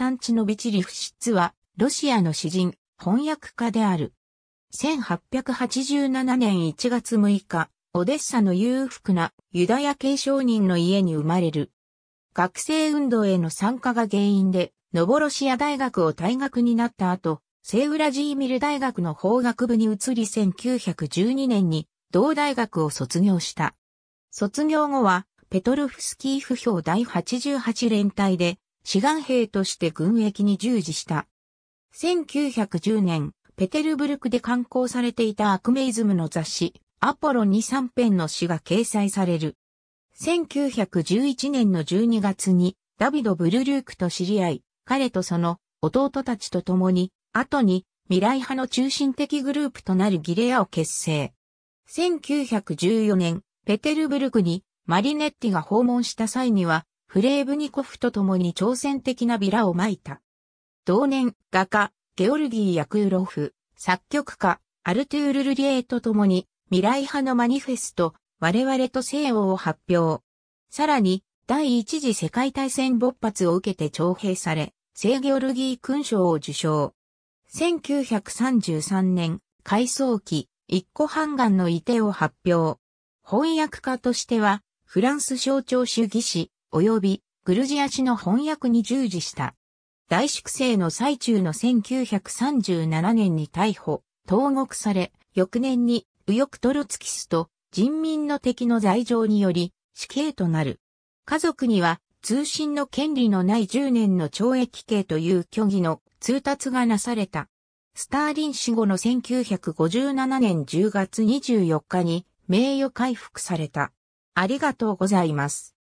タンのビチリフシツは、ロシアの詩人、翻訳家である。1887年1月6日、オデッサの裕福なユダヤ系商人の家に生まれる。学生運動への参加が原因で、ノボロシア大学を退学になった後、セウラジーミル大学の法学部に移り1912年に同大学を卒業した。卒業後は、ペトルフスキー不評第88連隊で志願兵として軍役に従事した。1910年、ペテルブルクで刊行されていたアクメイズムの雑誌、アポロ23編の詩が掲載される。1911年の12月に、ダビド・ブルルークと知り合い、彼とその弟たちと共に、後に未来派の中心的グループとなるギレアを結成。1914年、ペテルブルクにマリネッティが訪問した際には、フレーブニコフと共に挑戦的なビラを撒いた。同年、画家、ゲオルギー・ヤクーロフ、作曲家、アルトゥール・ルリエーと共に、未来派のマニフェスト、我々と西欧を発表。さらに、第一次世界大戦勃発を受けて徴兵され、聖ゲオルギー勲章を受賞。1933年、改装期、一個半岸の移手を発表。翻訳家としては、フランス象徴主義史、及びグルジア史の翻訳に従事した。大粛清の最中の1937年に逮捕、投獄され、翌年に右翼トロツキスと人民の敵の罪状により死刑となる。家族には通信の権利のない10年の懲役刑という虚偽の通達がなされた。スターリン死後の1957年10月24日に名誉回復された。ありがとうございます。